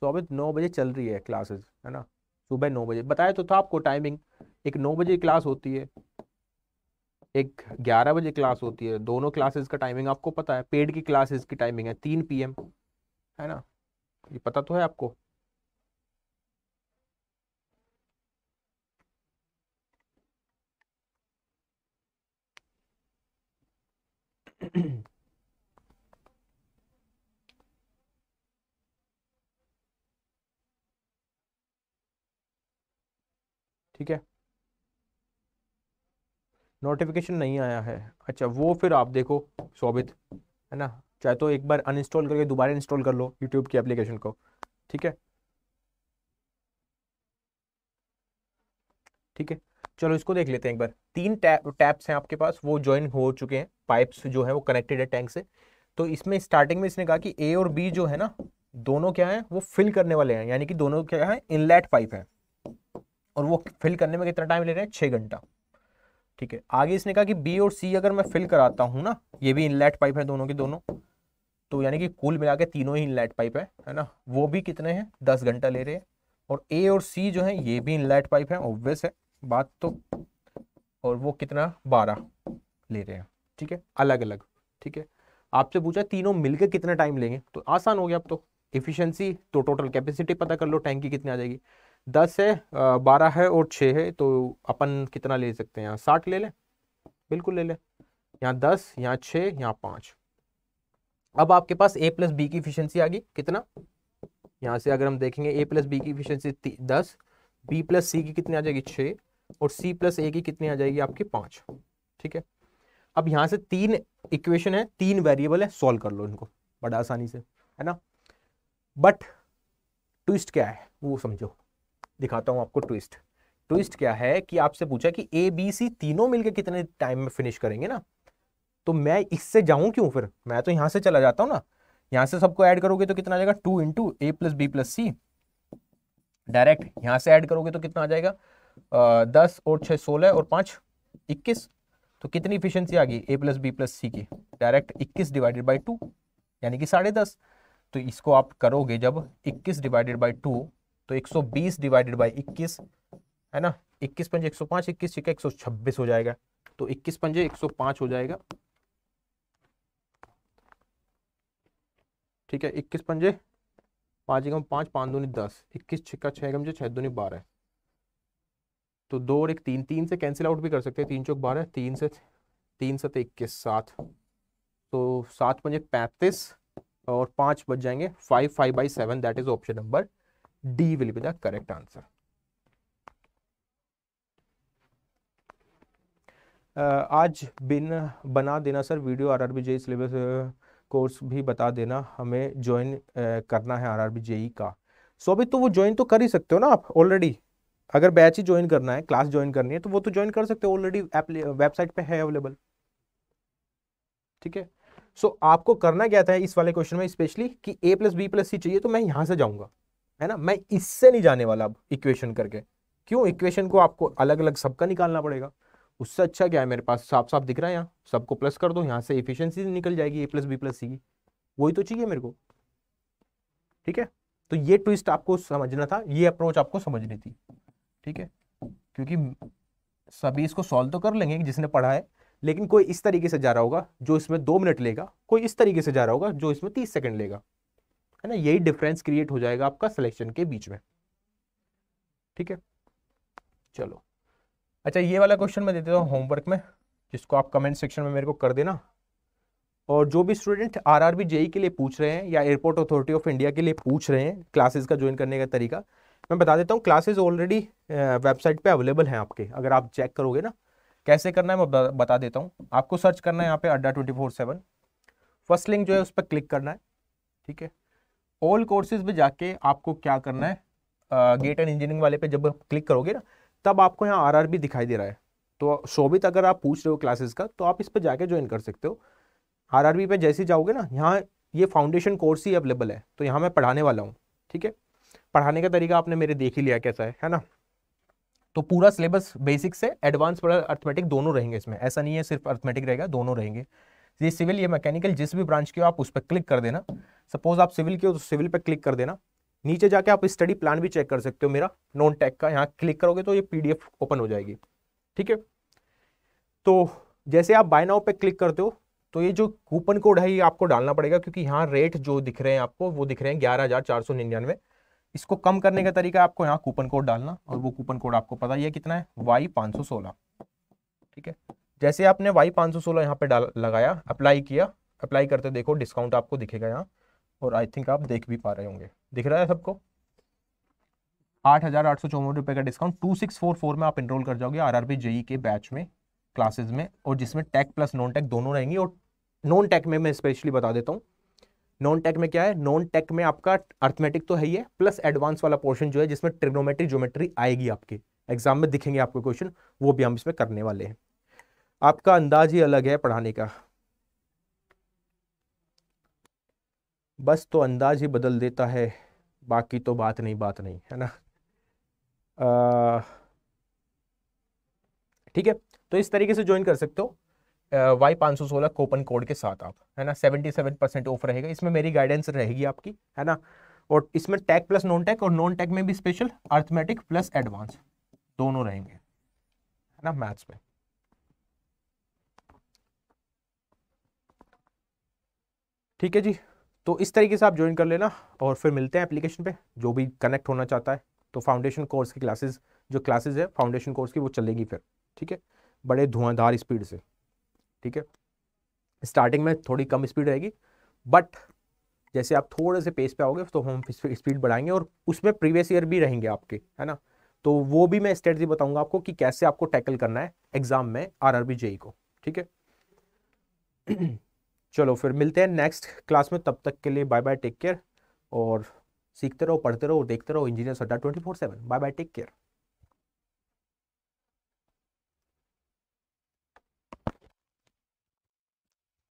शोभित नौ बजे चल रही है क्लासेस है ना सुबह नौ बजे बताया तो था आपको टाइमिंग एक नौ बजे क्लास होती है एक ग्यारह बजे क्लास होती है दोनों क्लासेस का टाइमिंग आपको पता है पेड की क्लासेस की टाइमिंग है तीन पीएम है ना ये पता तो है आपको ठीक है नोटिफिकेशन नहीं आया है अच्छा वो फिर आप देखो सोबित है ना चाहे तो एक बार अनइंस्टॉल करके दोबारा इंस्टॉल कर लो यूट्यूब की एप्लीकेशन को ठीक है ठीक है चलो इसको देख लेते हैं एक बार तीन टैप टैप्स हैं आपके पास वो ज्वाइन हो चुके हैं पाइप्स जो है वो कनेक्टेड है टैंक से तो इसमें स्टार्टिंग में इसने कहा कि ए और बी जो है ना दोनों क्या है वो फिल करने वाले हैं यानी कि दोनों क्या है इनलेट पाइप है और वो फिल करने में कितना टाइम ले रहे हैं छः घंटा ठीक है आगे इसने कहा कि बी और सी अगर मैं फिल कराता हूँ ना ये भी इनलेट पाइप है दोनों के दोनों तो यानी कि कुल मिला के तीनों ही इनलेट पाइप है है ना वो भी कितने हैं दस घंटा ले रहे हैं और ए और सी जो है ये भी इनलेट पाइप है ऑब्वियस है बात तो और वो कितना बारह ले रहे हैं ठीक है अलग अलग ठीक है आपसे पूछा तीनों मिलकर कितना टाइम लेंगे तो आसान हो गया अब तो इफिशियंसी तो टोटल कैपेसिटी पता कर लो टैंक की कितनी आ जाएगी दस है बारह है और छः है तो अपन कितना ले सकते हैं यहाँ साठ ले लें बिल्कुल ले लें यहाँ दस यहाँ छः यहाँ पाँच अब आपके पास ए प्लस बी की इफिशियंसी आ गई कितना यहाँ से अगर हम देखेंगे ए प्लस बी की इफिशियंसी दस बी प्लस सी की कितनी आ जाएगी छः और सी प्लस ए की कितनी आ जाएगी आपकी पांच ठीक है अब यहां से तीन इक्वेशन है तीन वेरिएबल है सॉल्व कर लो इनको बड़ा आसानी से है ना बट ट्विस्ट क्या है वो समझो दिखाता हूं आपको ट्विस्ट ट्विस्ट क्या है कि आपसे पूछा कि ए बी सी तीनों मिलकर कितने टाइम में फिनिश करेंगे ना तो मैं इससे जाऊं क्यों फिर मैं तो यहां से चला जाता हूं ना यहां से सबको ऐड करोगे तो कितना आ जाएगा two into A plus B plus C direct यहां से ऐड करोगे तो कितना आ जाएगा दस और छः सोलह और पाँच इक्कीस तो कितनी इफिशियंसी आ गई A plus B plus C की डायरेक्ट इक्कीस डिवाइडेड बाई टू यानी कि साढ़े दस तो इसको आप करोगे जब इक्कीस डिवाइडेड बाई टू तो एक सौ बीस डिवाइडेड बाई इक्कीस है ना इक्कीस पंजे एक सौ पाँच इक्कीस छिका एक सौ छब्बीस हो जाएगा तो इक्कीस पंजे एक सौ पाँच हो जाएगा ठीक है इक्कीस पंजे पाँच एगम पाँच पाँच दूनी दस इक्कीस छिक्का छः एकम छः दूनी बारह तो दो और एक तीन तीन से कैंसिल आउट भी कर सकते हैं तीन चौक बारह तीन से तीन सत इक्कीस सात तो सात पंजे पैंतीस और पाँच बच जाएंगे five five by seven that is option number D will be the correct answer आज बिन बना देना sir video R R B JE syllabus course भी बता देना हमें ज्वाइन करना है आर आर बी जेई का सो अभी तो वो ज्वाइन तो कर ही सकते हो ना आप ऑलरेडी अगर बैच ही ज्वाइन करना है क्लास ज्वाइन करनी है तो वो तो ज्वाइन कर सकते हो ऑलरेडी वेबसाइट पे है अवेलेबल ठीक है सो आपको करना क्या था इस वाले क्वेश्चन में स्पेशली कि A plus B plus C चाहिए तो मैं यहाँ से जाऊंगा है ना मैं इससे नहीं जाने वाला अब इक्वेशन करके क्यों इक्वेशन को आपको अलग अलग सबका निकालना पड़ेगा उससे अच्छा क्या है मेरे पास साफ साफ दिख रहा है यहाँ सबको प्लस कर दो यहाँ से इफिशियंसी निकल जाएगी A plus B plus C वही तो चाहिए मेरे को ठीक है तो ये ट्विस्ट आपको समझना था ये अप्रोच आपको समझनी थी ठीक है क्योंकि सभी इसको सॉल्व तो कर लेंगे जिसने पढ़ा है लेकिन कोई इस तरीके से जा रहा होगा जो इसमें दो मिनट लेगा कोई इस तरीके से जा रहा होगा जो इसमें तीस सेकंड लेगा है ना यही डिफरेंस क्रिएट हो जाएगा आपका सिलेक्शन के बीच में ठीक है चलो अच्छा ये वाला क्वेश्चन मैं देता हूँ होमवर्क में जिसको आप कमेंट सेक्शन में मेरे को कर देना और जो भी student R R B JE के लिए पूछ रहे हैं या एयरपोर्ट अथॉरिटी ऑफ इंडिया के लिए पूछ रहे हैं क्लासेस का ज्वाइन करने का तरीका मैं बता देता हूँ क्लासेज ऑलरेडी वेबसाइट पे अवेलेबल हैं आपके अगर आप चेक करोगे ना कैसे करना है मैं बता देता हूँ आपको सर्च करना है यहाँ पे Adda twenty four seven first link जो है उस पर क्लिक करना है ठीक है ऑल कोर्सेज में जाके आपको क्या करना है गेट एंड इंजीनियरिंग वाले पे जब क्लिक करोगे ना तब आपको यहाँ बी दिखाई दे रहा है तो शोभित अगर आप पूछ रहे हो क्लासेज का तो आप इस पर जाके ज्वाइन कर सकते हो बी पर जैसे जाओगे ना यहाँ ये फाउंडेशन कोर्स ही अवेलेबल है तो यहाँ मैं पढ़ाने वाला हूँ ठीक है पढ़ाने का तरीका आपने मेरे देख ही लिया कैसा है है ना तो पूरा सिलेबस बेसिक से एडवांस पढ़ा अर्थमेटिक दोनों रहेंगे इसमें ऐसा नहीं है सिर्फ अर्थमेटिक रहेगा दोनों रहेंगे ये सिविल या मैकेनिकल जिस भी ब्रांच के हो आप उस पर क्लिक कर देना सपोज आप सिविल के हो तो सिविल पर क्लिक कर देना नीचे जाके आप स्टडी प्लान भी चेक कर सकते हो मेरा नॉन टेक का यहाँ क्लिक करोगे तो ये पीडीएफ ओपन हो जाएगी ठीक है तो जैसे आप बाय नाउ पे क्लिक करते हो तो ये जो कूपन कोड है ये आपको डालना पड़ेगा क्योंकि यहाँ रेट जो दिख रहे हैं आपको वो दिख रहे हैं ग्यारह हज़ार चार सौ निन्यानवे इसको कम करने का तरीका आपको यहाँ कूपन कोड डालना और वो कूपन कोड आपको पता ही कितना है वाई पाँच सौ सोलह ठीक है जैसे आपने वाई पाँच सौ सोलह यहाँ पे डाल लगाया अप्लाई किया अप्लाई करते देखो डिस्काउंट आपको दिखेगा यहाँ और आई थिंक आप देख भी पा रहे होंगे दिख रहा है सबको आठ हज़ार आठ सौ चौवन रुपये का discount two six four four में आप इनरोल कर जाओगे आर आर बी जेई के बैच में क्लासेज में और जिसमें टेक प्लस नॉन टेक दोनों रहेंगी और नॉन टेक में मैं स्पेशली बता देता हूँ नॉन टेक में क्या है नॉन टेक में आपका अर्थमेटिक तो है ही है प्लस एडवांस वाला पोर्शन जो है जिसमें ट्रिग्नोमेट्री ज्योमेट्री आएगी आपके एग्जाम में दिखेंगे आपको क्वेश्चन वो भी हम इसमें करने वाले हैं आपका अंदाज ही अलग है पढ़ाने का बस तो अंदाज ही बदल देता है बाकी तो बात नहीं बात नहीं है ना ठीक है तो इस तरीके से ज्वाइन कर सकते हो वाई पाँच सौ सोलह कोपन कोड के साथ आप है ना सेवेंटी सेवन परसेंट ऑफ रहेगा इसमें मेरी गाइडेंस रहेगी आपकी है ना और इसमें टैक प्लस नॉन टैक और नॉन टैक में भी स्पेशल अर्थमेटिक प्लस एडवांस दोनों रहेंगे है ना मैथ्स में ठीक है जी तो इस तरीके से आप ज्वाइन कर लेना और फिर मिलते हैं एप्लीकेशन पे जो भी कनेक्ट होना चाहता है तो फाउंडेशन कोर्स की क्लासेस जो क्लासेस है फाउंडेशन कोर्स की वो चलेगी फिर ठीक है बड़े धुआंधार स्पीड से ठीक है स्टार्टिंग में थोड़ी कम स्पीड रहेगी बट जैसे आप थोड़े से पेस पे आओगे तो हम स्पीड बढ़ाएंगे और उसमें प्रीवियस ईयर भी रहेंगे आपके है ना तो वो भी मैं स्ट्रेटजी बताऊंगा आपको कि कैसे आपको टैकल करना है एग्जाम में आर आर जेई को ठीक है चलो फिर मिलते हैं नेक्स्ट क्लास में तब तक के लिए बाय बाय टेक केयर और सीखते रहो पढ़ते रहो देखते रहो engineer सड्डा twenty four seven bye bye take care